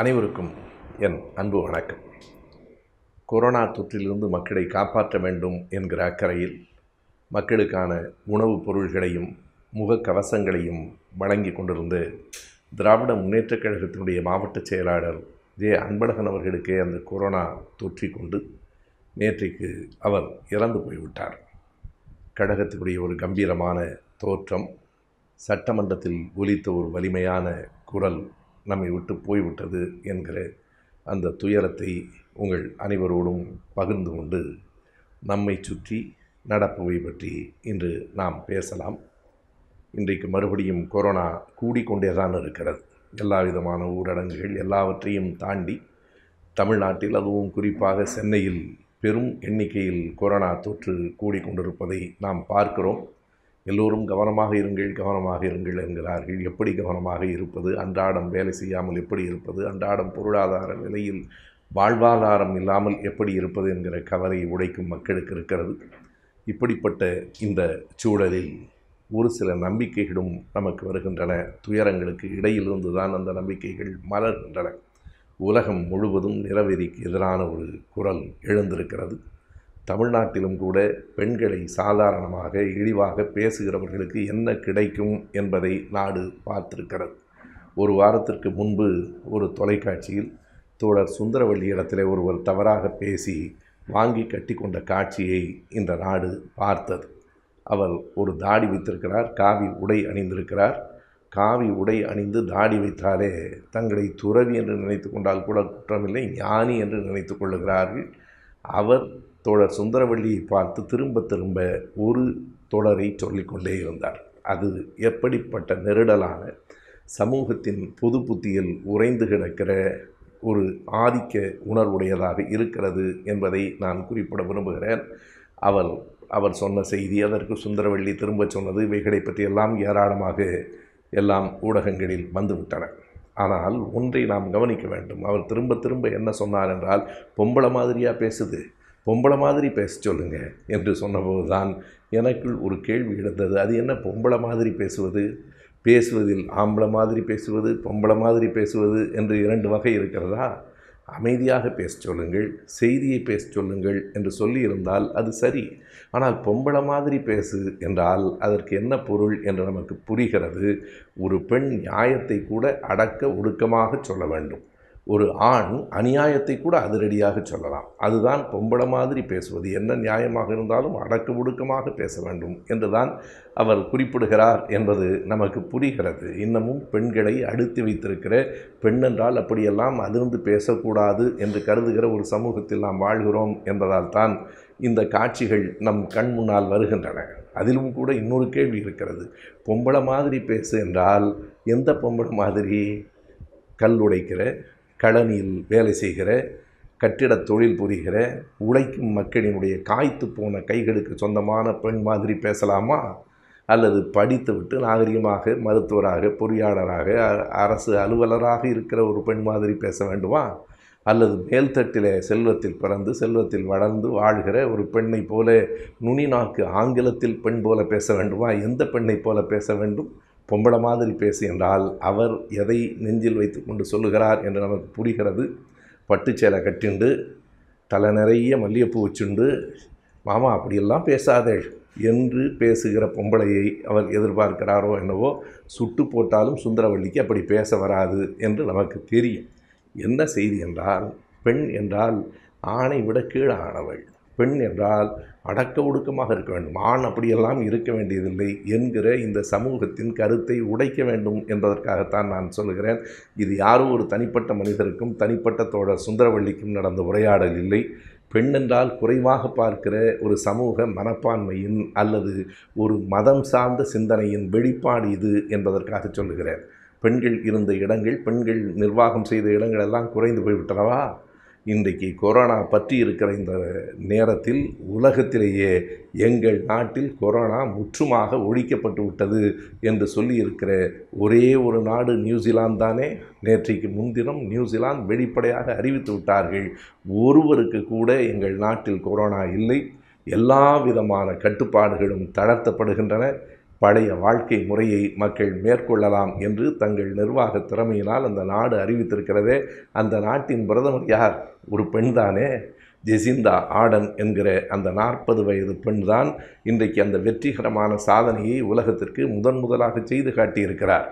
அனைவருக்கும் என் அன்பு வணக்கம் கொரோனா தொற்றிலிருந்து மக்களை காப்பாற்ற வேண்டும் என்கிற அக்கறையில் மக்களுக்கான உணவுப் பொருள்களையும் முகக்கவசங்களையும் வழங்கி கொண்டிருந்த திராவிட முன்னேற்றக் கழகத்தினுடைய மாவட்ட செயலாளர் ஜே அன்பழகன் அவர்களுக்கே அந்த கொரோனா கொண்டு நேற்றைக்கு அவர் இறந்து போய்விட்டார் கழகத்தினுடைய ஒரு கம்பீரமான தோற்றம் சட்டமன்றத்தில் ஒலித்த ஒரு வலிமையான குரல் நம்மை விட்டு போய்விட்டது என்கிற அந்த துயரத்தை உங்கள் அனைவரோடும் பகிர்ந்து கொண்டு நம்மை சுற்றி நடப்பவை பற்றி இன்று நாம் பேசலாம் இன்றைக்கு மறுபடியும் கொரோனா கூடிக்கொண்டே தான் இருக்கிறது எல்லா விதமான ஊரடங்குகள் எல்லாவற்றையும் தாண்டி தமிழ்நாட்டில் அதுவும் குறிப்பாக சென்னையில் பெரும் எண்ணிக்கையில் கொரோனா தொற்று கூடிக்கொண்டிருப்பதை நாம் பார்க்கிறோம் எல்லோரும் கவனமாக இருங்கள் கவனமாக இருங்கள் என்கிறார்கள் எப்படி கவனமாக இருப்பது அன்றாடம் வேலை செய்யாமல் எப்படி இருப்பது அன்றாடம் பொருளாதார நிலையில் வாழ்வாதாரம் இல்லாமல் எப்படி இருப்பது என்கிற கவலை உடைக்கும் மக்களுக்கு இருக்கிறது இப்படிப்பட்ட இந்த சூழலில் ஒரு சில நம்பிக்கைகளும் நமக்கு வருகின்றன துயரங்களுக்கு இடையிலிருந்து தான் அந்த நம்பிக்கைகள் மலர்கின்றன உலகம் முழுவதும் நிறவெறிக்கு எதிரான ஒரு குரல் எழுந்திருக்கிறது தமிழ்நாட்டிலும் கூட பெண்களை சாதாரணமாக இழிவாக பேசுகிறவர்களுக்கு என்ன கிடைக்கும் என்பதை நாடு பார்த்திருக்கிறது ஒரு வாரத்திற்கு முன்பு ஒரு தொலைக்காட்சியில் தோழர் சுந்தரவள்ளி இடத்திலே ஒருவர் தவறாக பேசி வாங்கி கட்டி கொண்ட காட்சியை இந்த நாடு பார்த்தது அவர் ஒரு தாடி வைத்திருக்கிறார் காவி உடை அணிந்திருக்கிறார் காவி உடை அணிந்து தாடி வைத்தாலே தங்களை துறவி என்று நினைத்து கொண்டால் கூட குற்றமில்லை ஞானி என்று நினைத்து கொள்ளுகிறார்கள் அவர் தோழர் சுந்தரவள்ளியை பார்த்து திரும்ப திரும்ப ஒரு தொடரை சொல்லிக்கொண்டே இருந்தார் அது எப்படிப்பட்ட நெருடலான சமூகத்தின் பொது புத்தியில் உறைந்து கிடக்கிற ஒரு ஆதிக்க உணர்வுடையதாக இருக்கிறது என்பதை நான் குறிப்பிட விரும்புகிறேன் அவர் அவர் சொன்ன செய்தி அதற்கு சுந்தரவள்ளி திரும்ப சொன்னது இவைகளை எல்லாம் ஏராளமாக எல்லாம் ஊடகங்களில் வந்துவிட்டன ஆனால் ஒன்றை நாம் கவனிக்க வேண்டும் அவர் திரும்ப திரும்ப என்ன சொன்னார் என்றால் பொம்பளை மாதிரியாக பேசுது பொம்பளை மாதிரி பேச சொல்லுங்க என்று சொன்னபோது தான் எனக்குள் ஒரு கேள்வி எழுந்தது அது என்ன பொம்பளை மாதிரி பேசுவது பேசுவதில் ஆம்பளை மாதிரி பேசுவது பொம்பளை மாதிரி பேசுவது என்று இரண்டு வகை இருக்கிறதா அமைதியாக பேச சொல்லுங்கள் செய்தியை பேச சொல்லுங்கள் என்று சொல்லியிருந்தால் அது சரி ஆனால் பொம்பளை மாதிரி பேசு என்றால் அதற்கு என்ன பொருள் என்று நமக்கு புரிகிறது ஒரு பெண் நியாயத்தை கூட அடக்க ஒடுக்கமாக சொல்ல வேண்டும் ஒரு ஆண் அநியாயத்தை கூட அதிரடியாக சொல்லலாம் அதுதான் பொம்பள மாதிரி பேசுவது என்ன நியாயமாக இருந்தாலும் அடக்கு ஒடுக்கமாக பேச வேண்டும் என்றுதான் அவர் குறிப்பிடுகிறார் என்பது நமக்கு புரிகிறது இன்னமும் பெண்களை அடுத்து வைத்திருக்கிற பெண்ணென்றால் அப்படியெல்லாம் அதிர்ந்து பேசக்கூடாது என்று கருதுகிற ஒரு சமூகத்தில் நாம் வாழ்கிறோம் என்பதால் தான் இந்த காட்சிகள் நம் கண் முன்னால் வருகின்றன அதிலும் கூட இன்னொரு கேள்வி இருக்கிறது பொம்பளை மாதிரி பேசு என்றால் எந்த பொம்பளை மாதிரி கல் உடைக்கிற கழனியில் வேலை செய்கிற கட்டிட தொழில் புரிகிற உழைக்கும் மக்களினுடைய காய்த்து போன கைகளுக்கு சொந்தமான பெண் மாதிரி பேசலாமா அல்லது படித்துவிட்டு நாகரிகமாக மருத்துவராக பொறியாளராக அரசு அலுவலராக இருக்கிற ஒரு பெண் மாதிரி பேச வேண்டுமா அல்லது மேல்தட்டில் செல்வத்தில் பிறந்து செல்வத்தில் வளர்ந்து வாழ்கிற ஒரு பெண்ணை போல நுனி நாக்கு ஆங்கிலத்தில் பெண் போல பேச வேண்டுமா எந்த பெண்ணை போல பேச வேண்டும் பொம்பளை மாதிரி பேசு என்றால் அவர் எதை நெஞ்சில் வைத்து கொண்டு சொல்லுகிறார் என்று நமக்கு புரிகிறது பட்டுச்சேலை கட்டிண்டு தலை நிறைய மல்லிகைப்பூ வச்சுண்டு மாமா அப்படியெல்லாம் பேசாதே என்று பேசுகிற பொம்பளையை அவர் எதிர்பார்க்கிறாரோ என்னவோ சுட்டு போட்டாலும் சுந்தரவள்ளிக்கு அப்படி பேச வராது என்று நமக்கு தெரியும் என்ன செய்தி என்றால் பெண் என்றால் ஆணை விட கீழானவள் பெண் என்றால் அடக்க ஒடுக்கமாக இருக்க வேண்டும் ஆண் அப்படியெல்லாம் இருக்க வேண்டியதில்லை என்கிற இந்த சமூகத்தின் கருத்தை உடைக்க வேண்டும் என்பதற்காகத்தான் நான் சொல்லுகிறேன் இது யாரோ ஒரு தனிப்பட்ட மனிதருக்கும் தனிப்பட்ட தோழர் சுந்தரவள்ளிக்கும் நடந்த உரையாடல் இல்லை பெண் என்றால் குறைவாக பார்க்கிற ஒரு சமூக மனப்பான்மையின் அல்லது ஒரு மதம் சார்ந்த சிந்தனையின் வெளிப்பாடு இது என்பதற்காக சொல்கிறேன் பெண்கள் இருந்த இடங்கள் பெண்கள் நிர்வாகம் செய்த இடங்கள் எல்லாம் குறைந்து போய்விட்டனவா இன்றைக்கு கொரோனா பற்றி இருக்கிற இந்த நேரத்தில் உலகத்திலேயே எங்கள் நாட்டில் கொரோனா முற்றுமாக ஒழிக்கப்பட்டு விட்டது என்று சொல்லியிருக்கிற ஒரே ஒரு நாடு நியூசிலாந்து தானே நேற்றைக்கு முன்தினம் நியூசிலாந்து வெளிப்படையாக அறிவித்து விட்டார்கள் ஒருவருக்கு கூட எங்கள் நாட்டில் கொரோனா இல்லை எல்லா விதமான கட்டுப்பாடுகளும் தளர்த்தப்படுகின்றன பழைய வாழ்க்கை முறையை மக்கள் மேற்கொள்ளலாம் என்று தங்கள் நிர்வாக திறமையினால் அந்த நாடு அறிவித்திருக்கிறதே அந்த நாட்டின் பிரதமர் யார் ஒரு பெண்தானே ஜெசிந்தா ஆடன் என்கிற அந்த நாற்பது வயது பெண்தான் இன்றைக்கு அந்த வெற்றிகரமான சாதனையை உலகத்திற்கு முதன் முதலாக செய்து காட்டியிருக்கிறார்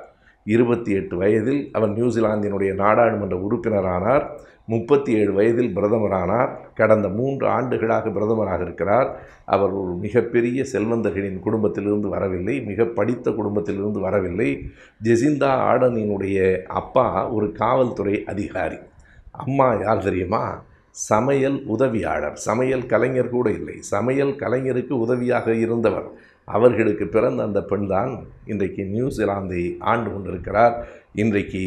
இருபத்தி எட்டு வயதில் அவர் நியூசிலாந்தினுடைய நாடாளுமன்ற உறுப்பினரானார் முப்பத்தி ஏழு வயதில் பிரதமரானார் கடந்த மூன்று ஆண்டுகளாக பிரதமராக இருக்கிறார் அவர் ஒரு மிகப்பெரிய செல்வந்தர்களின் குடும்பத்திலிருந்து வரவில்லை மிக படித்த குடும்பத்திலிருந்து வரவில்லை ஜெசிந்தா ஆடனினுடைய அப்பா ஒரு காவல்துறை அதிகாரி அம்மா யார் தெரியுமா சமையல் உதவியாளர் சமையல் கலைஞர் கூட இல்லை சமையல் கலைஞருக்கு உதவியாக இருந்தவர் அவர்களுக்கு பிறந்த அந்த பெண்தான் இன்றைக்கு நியூசிலாந்தை ஆண்டு கொண்டிருக்கிறார் இன்றைக்கு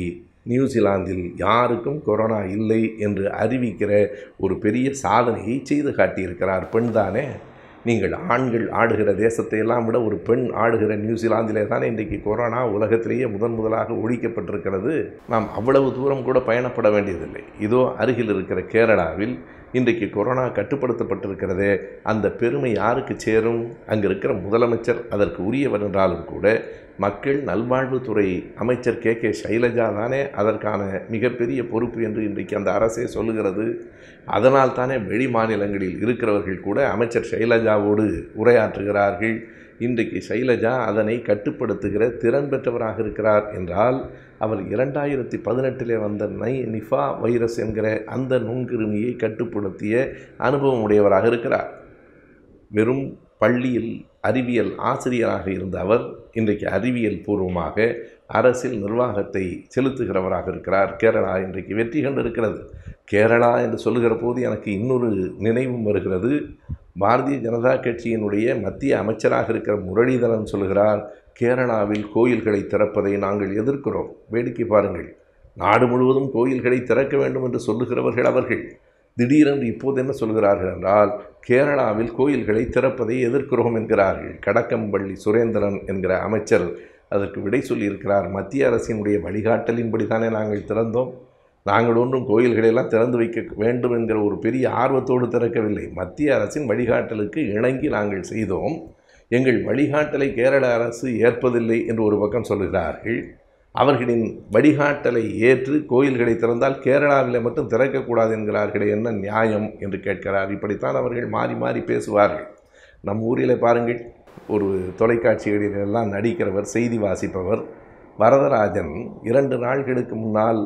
நியூசிலாந்தில் யாருக்கும் கொரோனா இல்லை என்று அறிவிக்கிற ஒரு பெரிய சாதனையை செய்து காட்டியிருக்கிறார் பெண் தானே நீங்கள் ஆண்கள் ஆடுகிற தேசத்தை எல்லாம் விட ஒரு பெண் ஆடுகிற நியூசிலாந்திலே தானே இன்றைக்கு கொரோனா உலகத்திலேயே முதன் முதலாக ஒழிக்கப்பட்டிருக்கிறது நாம் அவ்வளவு தூரம் கூட பயணப்பட வேண்டியதில்லை இதோ அருகில் இருக்கிற கேரளாவில் இன்றைக்கு கொரோனா கட்டுப்படுத்தப்பட்டிருக்கிறது அந்த பெருமை யாருக்கு சேரும் அங்கே இருக்கிற முதலமைச்சர் அதற்கு உரியவர் என்றாலும் கூட மக்கள் நல்வாழ்வுத்துறை அமைச்சர் கே கே சைலஜா தானே அதற்கான மிகப்பெரிய பொறுப்பு என்று இன்றைக்கு அந்த அரசே சொல்லுகிறது அதனால் தானே வெளி மாநிலங்களில் இருக்கிறவர்கள் கூட அமைச்சர் சைலஜாவோடு உரையாற்றுகிறார்கள் இன்றைக்கு சைலஜா அதனை கட்டுப்படுத்துகிற திறன் பெற்றவராக இருக்கிறார் என்றால் அவர் இரண்டாயிரத்தி பதினெட்டிலே வந்த நை நிஃபா வைரஸ் என்கிற அந்த நுண்கிருமியை கட்டுப்படுத்திய அனுபவம் உடையவராக இருக்கிறார் வெறும் பள்ளியில் அறிவியல் ஆசிரியராக இருந்த அவர் இன்றைக்கு அறிவியல் பூர்வமாக அரசில் நிர்வாகத்தை செலுத்துகிறவராக இருக்கிறார் கேரளா இன்றைக்கு வெற்றி கண்டிருக்கிறது கேரளா என்று சொல்லுகிற போது எனக்கு இன்னொரு நினைவும் வருகிறது பாரதிய ஜனதா கட்சியினுடைய மத்திய அமைச்சராக இருக்கிற முரளிதரன் சொல்கிறார் கேரளாவில் கோயில்களை திறப்பதை நாங்கள் எதிர்க்கிறோம் வேடிக்கை பாருங்கள் நாடு முழுவதும் கோயில்களை திறக்க வேண்டும் என்று சொல்லுகிறவர்கள் அவர்கள் திடீரென்று இப்போது என்ன சொல்கிறார்கள் என்றால் கேரளாவில் கோயில்களை திறப்பதை எதிர்க்கிறோம் என்கிறார்கள் கடக்கம்பள்ளி சுரேந்திரன் என்கிற அமைச்சர் அதற்கு விடை சொல்லியிருக்கிறார் மத்திய அரசினுடைய வழிகாட்டலின்படி தானே நாங்கள் திறந்தோம் நாங்கள் ஒன்றும் கோயில்களையெல்லாம் திறந்து வைக்க வேண்டும் என்கிற ஒரு பெரிய ஆர்வத்தோடு திறக்கவில்லை மத்திய அரசின் வழிகாட்டலுக்கு இணங்கி நாங்கள் செய்தோம் எங்கள் வழிகாட்டலை கேரள அரசு ஏற்பதில்லை என்று ஒரு பக்கம் சொல்கிறார்கள் அவர்களின் வழிகாட்டலை ஏற்று கோயில்களை திறந்தால் கேரளாவில் மட்டும் திறக்கக்கூடாது என்கிறார்களே என்ன நியாயம் என்று கேட்கிறார் இப்படித்தான் அவர்கள் மாறி மாறி பேசுவார்கள் நம் ஊரில் பாருங்கள் ஒரு தொலைக்காட்சிகளிலெல்லாம் நடிக்கிறவர் செய்தி வாசிப்பவர் வரதராஜன் இரண்டு நாள்களுக்கு முன்னால்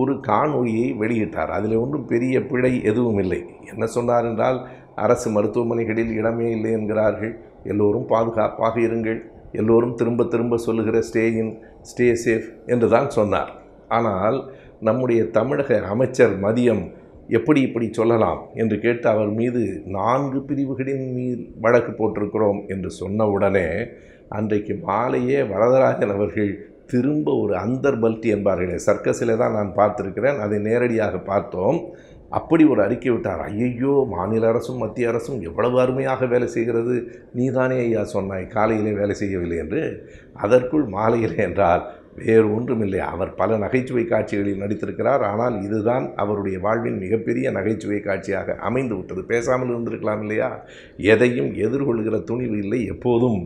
ஒரு காணொளியை வெளியிட்டார் அதில் ஒன்றும் பெரிய பிழை எதுவும் இல்லை என்ன சொன்னார் என்றால் அரசு மருத்துவமனைகளில் இடமே இல்லை என்கிறார்கள் எல்லோரும் பாதுகாப்பாக இருங்கள் எல்லோரும் திரும்ப திரும்ப சொல்லுகிற ஸ்டேயின் ஸ்டே சேஃப் என்று தான் சொன்னார் ஆனால் நம்முடைய தமிழக அமைச்சர் மதியம் எப்படி இப்படி சொல்லலாம் என்று கேட்டு அவர் மீது நான்கு பிரிவுகளின் மீது வழக்கு போட்டிருக்கிறோம் என்று சொன்ன உடனே அன்றைக்கு மாலையே வரதராஜன் அவர்கள் திரும்ப ஒரு அந்தர் பல்ட்டி என்பார்களே சர்க்கஸில் தான் நான் பார்த்துருக்கிறேன் அதை நேரடியாக பார்த்தோம் அப்படி ஒரு அறிக்கை விட்டார் ஐயையோ மாநில அரசும் மத்திய அரசும் எவ்வளவு அருமையாக வேலை செய்கிறது நீதானே ஐயா சொன்னாய் காலையிலே வேலை செய்யவில்லை என்று அதற்குள் மாலையிலே என்றால் வேறு ஒன்றுமில்லை அவர் பல நகைச்சுவை காட்சிகளில் நடித்திருக்கிறார் ஆனால் இதுதான் அவருடைய வாழ்வின் மிகப்பெரிய நகைச்சுவை காட்சியாக அமைந்து விட்டது பேசாமல் இருந்திருக்கலாம் இல்லையா எதையும் எதிர்கொள்கிற துணிவு இல்லை எப்போதும்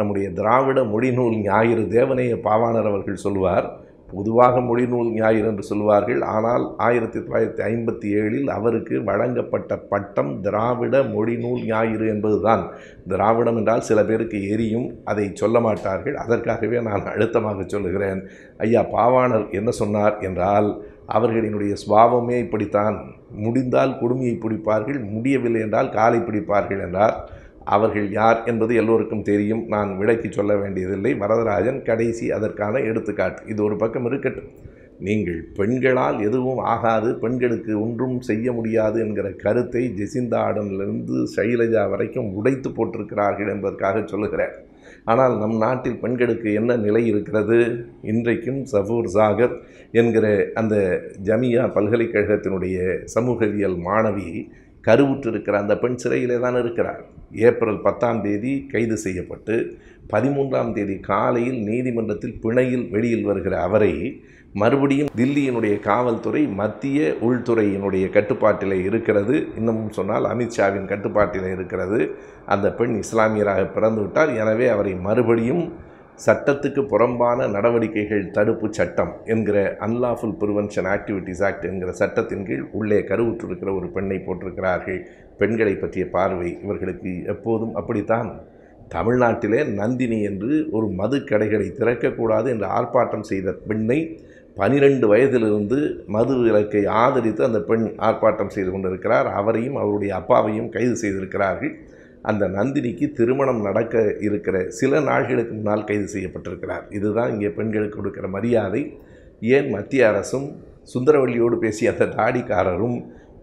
நம்முடைய திராவிட மொழிநூல் ஞாயிறு தேவனைய பாவாணர் அவர்கள் சொல்வார் பொதுவாக மொழிநூல் ஞாயிறு என்று சொல்வார்கள் ஆனால் ஆயிரத்தி தொள்ளாயிரத்தி ஐம்பத்தி ஏழில் அவருக்கு வழங்கப்பட்ட பட்டம் திராவிட மொழிநூல் ஞாயிறு என்பதுதான் திராவிடம் என்றால் சில பேருக்கு எரியும் அதை சொல்ல மாட்டார்கள் அதற்காகவே நான் அழுத்தமாக சொல்லுகிறேன் ஐயா பாவாணர் என்ன சொன்னார் என்றால் அவர்களினுடைய சுவாவமே இப்படித்தான் முடிந்தால் கொடுமையை பிடிப்பார்கள் முடியவில்லை என்றால் காலை பிடிப்பார்கள் என்றார் அவர்கள் யார் என்பது எல்லோருக்கும் தெரியும் நான் விளக்கி சொல்ல வேண்டியதில்லை வரதராஜன் கடைசி அதற்கான எடுத்துக்காட்டு இது ஒரு பக்கம் இருக்கட்டும் நீங்கள் பெண்களால் எதுவும் ஆகாது பெண்களுக்கு ஒன்றும் செய்ய முடியாது என்கிற கருத்தை ஜெசிந்தா ஆடனிலிருந்து ஷைலஜா வரைக்கும் உடைத்து போட்டிருக்கிறார்கள் என்பதற்காக சொல்லுகிறேன் ஆனால் நம் நாட்டில் பெண்களுக்கு என்ன நிலை இருக்கிறது இன்றைக்கும் சஃபூர் சாகர் என்கிற அந்த ஜமியா பல்கலைக்கழகத்தினுடைய சமூகவியல் மாணவி கருவுற்றிருக்கிற அந்த பெண் சிறையிலே தான் இருக்கிறார் ஏப்ரல் பத்தாம் தேதி கைது செய்யப்பட்டு பதிமூன்றாம் தேதி காலையில் நீதிமன்றத்தில் பிணையில் வெளியில் வருகிற அவரை மறுபடியும் தில்லியினுடைய காவல்துறை மத்திய உள்துறையினுடைய கட்டுப்பாட்டில் இருக்கிறது இன்னமும் சொன்னால் அமித்ஷாவின் கட்டுப்பாட்டில் இருக்கிறது அந்த பெண் இஸ்லாமியராக விட்டார் எனவே அவரை மறுபடியும் சட்டத்துக்கு புறம்பான நடவடிக்கைகள் தடுப்பு சட்டம் என்கிற அன்லாஃபுல் ப்ரிவென்ஷன் ஆக்டிவிட்டீஸ் ஆக்ட் என்கிற சட்டத்தின் கீழ் உள்ளே கருவுற்றிருக்கிற ஒரு பெண்ணை போட்டிருக்கிறார்கள் பெண்களை பற்றிய பார்வை இவர்களுக்கு எப்போதும் அப்படித்தான் தமிழ்நாட்டிலே நந்தினி என்று ஒரு மது கடைகளை திறக்கக்கூடாது என்று ஆர்ப்பாட்டம் செய்த பெண்ணை பனிரெண்டு வயதிலிருந்து மது விலக்கை ஆதரித்து அந்த பெண் ஆர்ப்பாட்டம் செய்து கொண்டிருக்கிறார் அவரையும் அவருடைய அப்பாவையும் கைது செய்திருக்கிறார்கள் அந்த நந்தினிக்கு திருமணம் நடக்க இருக்கிற சில நாள்களுக்கு முன்னால் கைது செய்யப்பட்டிருக்கிறார் இதுதான் இங்கே பெண்களுக்கு கொடுக்கிற மரியாதை ஏன் மத்திய அரசும் சுந்தரவல்லியோடு பேசிய அந்த தாடிக்காரரும்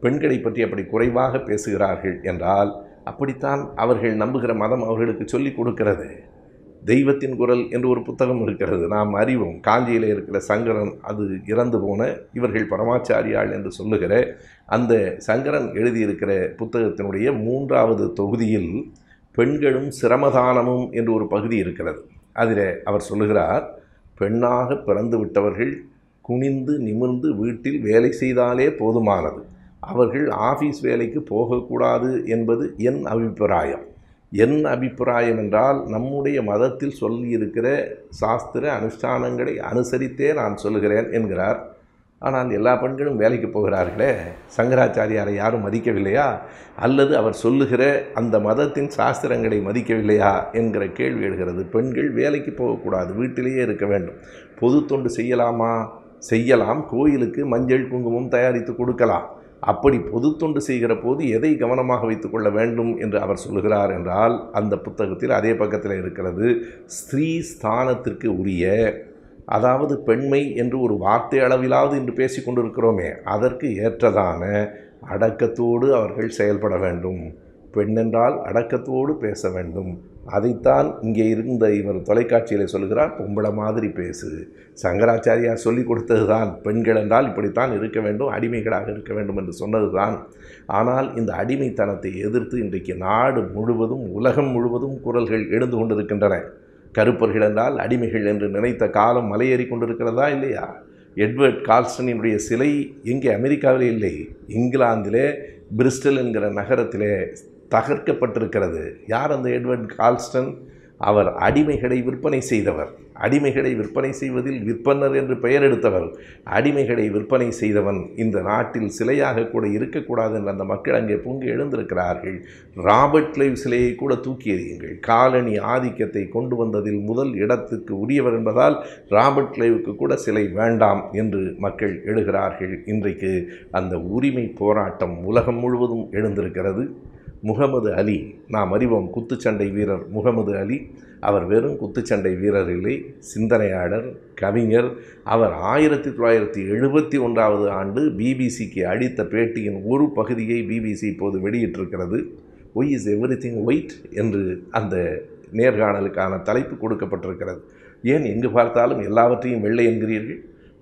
பெண்களை பற்றி அப்படி குறைவாக பேசுகிறார்கள் என்றால் அப்படித்தான் அவர்கள் நம்புகிற மதம் அவர்களுக்கு சொல்லிக் கொடுக்கிறது தெய்வத்தின் குரல் என்று ஒரு புத்தகம் இருக்கிறது நாம் அறிவோம் காஞ்சியில் இருக்கிற சங்கரன் அது இறந்து போன இவர்கள் பரமாச்சாரியாள் என்று சொல்லுகிற அந்த சங்கரன் எழுதியிருக்கிற புத்தகத்தினுடைய மூன்றாவது தொகுதியில் பெண்களும் சிரமதானமும் என்று ஒரு பகுதி இருக்கிறது அதில் அவர் சொல்லுகிறார் பெண்ணாக பிறந்து விட்டவர்கள் குனிந்து நிமிர்ந்து வீட்டில் வேலை செய்தாலே போதுமானது அவர்கள் ஆஃபீஸ் வேலைக்கு போகக்கூடாது என்பது என் அபிப்பிராயம் என் அபிப்பிராயம் என்றால் நம்முடைய மதத்தில் சொல்லியிருக்கிற சாஸ்திர அனுஷ்டானங்களை அனுசரித்தே நான் சொல்கிறேன் என்கிறார் ஆனால் எல்லா பெண்களும் வேலைக்கு போகிறார்களே சங்கராச்சாரியாரை யாரும் மதிக்கவில்லையா அல்லது அவர் சொல்லுகிற அந்த மதத்தின் சாஸ்திரங்களை மதிக்கவில்லையா என்கிற கேள்வி எழுகிறது பெண்கள் வேலைக்கு போகக்கூடாது வீட்டிலேயே இருக்க வேண்டும் பொது தொண்டு செய்யலாமா செய்யலாம் கோயிலுக்கு மஞ்சள் குங்குமம் தயாரித்து கொடுக்கலாம் அப்படி பொது தொண்டு செய்கிற போது எதை கவனமாக வைத்துக்கொள்ள வேண்டும் என்று அவர் சொல்லுகிறார் என்றால் அந்த புத்தகத்தில் அதே பக்கத்தில் இருக்கிறது ஸ்திரீ ஸ்தானத்திற்கு உரிய அதாவது பெண்மை என்று ஒரு வார்த்தை அளவிலாவது என்று பேசிக்கொண்டிருக்கிறோமே அதற்கு ஏற்றதான அடக்கத்தோடு அவர்கள் செயல்பட வேண்டும் பெண்ணென்றால் அடக்கத்தோடு பேச வேண்டும் அதைத்தான் இங்கே இருந்த இவர் தொலைக்காட்சியில் சொல்கிறார் பொம்பளை மாதிரி பேசு சங்கராச்சாரியார் சொல்லி கொடுத்தது தான் பெண்கள் என்றால் இப்படித்தான் இருக்க வேண்டும் அடிமைகளாக இருக்க வேண்டும் என்று சொன்னது தான் ஆனால் இந்த அடிமைத்தனத்தை எதிர்த்து இன்றைக்கு நாடு முழுவதும் உலகம் முழுவதும் குரல்கள் எழுந்து கொண்டிருக்கின்றன கருப்பர்கள் என்றால் அடிமைகள் என்று நினைத்த காலம் மலையேறி கொண்டிருக்கிறதா இல்லையா எட்வர்ட் கால்ஸ்டனினுடைய சிலை எங்கே அமெரிக்காவிலே இல்லை இங்கிலாந்திலே பிரிஸ்டல் என்கிற நகரத்திலே தகர்க்கப்பட்டிருக்கிறது யார் அந்த எட்வர்ட் கால்ஸ்டன் அவர் அடிமைகளை விற்பனை செய்தவர் அடிமைகளை விற்பனை செய்வதில் விற்பனர் என்று பெயர் எடுத்தவர் அடிமைகளை விற்பனை செய்தவன் இந்த நாட்டில் சிலையாக கூட இருக்கக்கூடாது என்று அந்த மக்கள் அங்கே பொங்கி எழுந்திருக்கிறார்கள் ராபர்ட் கிளைவ் சிலையை கூட தூக்கி எறியுங்கள் காலனி ஆதிக்கத்தை கொண்டு வந்ததில் முதல் இடத்துக்கு உரியவர் என்பதால் ராபர்ட் லைவுக்கு கூட சிலை வேண்டாம் என்று மக்கள் எழுகிறார்கள் இன்றைக்கு அந்த உரிமை போராட்டம் உலகம் முழுவதும் எழுந்திருக்கிறது முகமது அலி நாம் அறிவோம் குத்துச்சண்டை வீரர் முகமது அலி அவர் வெறும் குத்துச்சண்டை வீரர் இல்லை சிந்தனையாளர் கவிஞர் அவர் ஆயிரத்தி தொள்ளாயிரத்தி எழுபத்தி ஒன்றாவது ஆண்டு பிபிசிக்கு அளித்த பேட்டியின் ஒரு பகுதியை பிபிசி இப்போது வெளியிட்டிருக்கிறது why is everything white என்று அந்த நேர்காணலுக்கான தலைப்பு கொடுக்கப்பட்டிருக்கிறது ஏன் எங்கு பார்த்தாலும் எல்லாவற்றையும் வெள்ளை என்கிறீர்கள்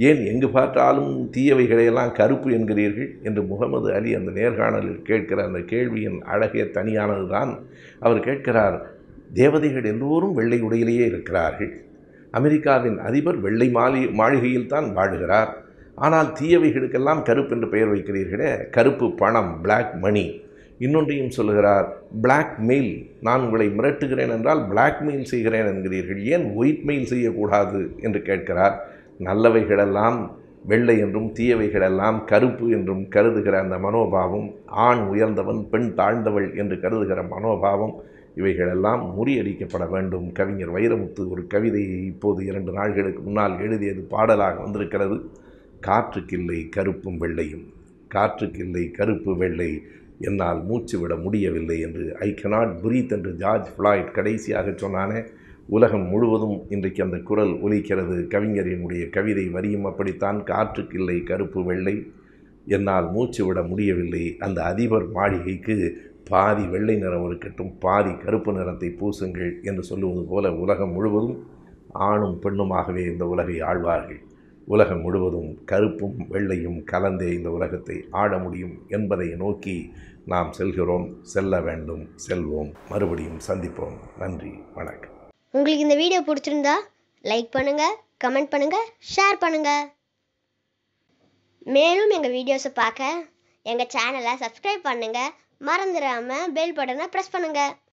ஏன் எங்கு பார்த்தாலும் தீயவைகளையெல்லாம் கருப்பு என்கிறீர்கள் என்று முகமது அலி அந்த நேர்காணலில் கேட்கிற அந்த கேள்வியின் அழகே தனியானது தான் அவர் கேட்கிறார் தேவதைகள் எல்லோரும் வெள்ளை உடையிலேயே இருக்கிறார்கள் அமெரிக்காவின் அதிபர் வெள்ளை மாளி மாளிகையில் தான் வாழுகிறார் ஆனால் தீயவைகளுக்கெல்லாம் கருப்பு என்று பெயர் வைக்கிறீர்களே கருப்பு பணம் பிளாக் மணி இன்னொன்றையும் சொல்கிறார் பிளாக் மெயில் நான் உங்களை மிரட்டுகிறேன் என்றால் பிளாக் மெயில் செய்கிறேன் என்கிறீர்கள் ஏன் ஒயிட் மெயில் செய்யக்கூடாது என்று கேட்கிறார் நல்லவைகளெல்லாம் வெள்ளை என்றும் தீயவைகளெல்லாம் கருப்பு என்றும் கருதுகிற அந்த மனோபாவம் ஆண் உயர்ந்தவன் பெண் தாழ்ந்தவள் என்று கருதுகிற மனோபாவம் இவைகளெல்லாம் முறியடிக்கப்பட வேண்டும் கவிஞர் வைரமுத்து ஒரு கவிதையை இப்போது இரண்டு நாள்களுக்கு முன்னால் எழுதியது பாடலாக வந்திருக்கிறது காற்றுக்கில்லை கருப்பும் வெள்ளையும் காற்றுக்கில்லை கருப்பு வெள்ளை என்னால் மூச்சு விட முடியவில்லை என்று ஐ கனாட் பிரீத் என்று ஜார்ஜ் ஃப்ளாய்ட் கடைசியாக சொன்னானே உலகம் முழுவதும் இன்றைக்கு அந்த குரல் ஒலிக்கிறது கவிஞரினுடைய கவிதை வரியும் அப்படித்தான் காற்றுக்கில்லை கருப்பு வெள்ளை என்னால் மூச்சு விட முடியவில்லை அந்த அதிபர் மாளிகைக்கு பாதி வெள்ளை நிறம் இருக்கட்டும் பாதி கருப்பு நிறத்தை பூசுங்கள் என்று சொல்லுவது போல உலகம் முழுவதும் ஆணும் பெண்ணுமாகவே இந்த உலகை ஆழ்வார்கள் உலகம் முழுவதும் கருப்பும் வெள்ளையும் கலந்தே இந்த உலகத்தை ஆட முடியும் என்பதை நோக்கி நாம் செல்கிறோம் செல்ல வேண்டும் செல்வோம் மறுபடியும் சந்திப்போம் நன்றி வணக்கம் உங்களுக்கு இந்த வீடியோ பிடிச்சிருந்தா லைக் பண்ணுங்கள் கமெண்ட் பண்ணுங்கள் ஷேர் பண்ணுங்கள் மேலும் எங்கள் வீடியோஸை பார்க்க எங்கள் சேனலை சப்ஸ்கிரைப் பண்ணுங்கள் மறந்துடாமல் பெல் பட்டனை ப்ரெஸ் பண்ணுங்கள்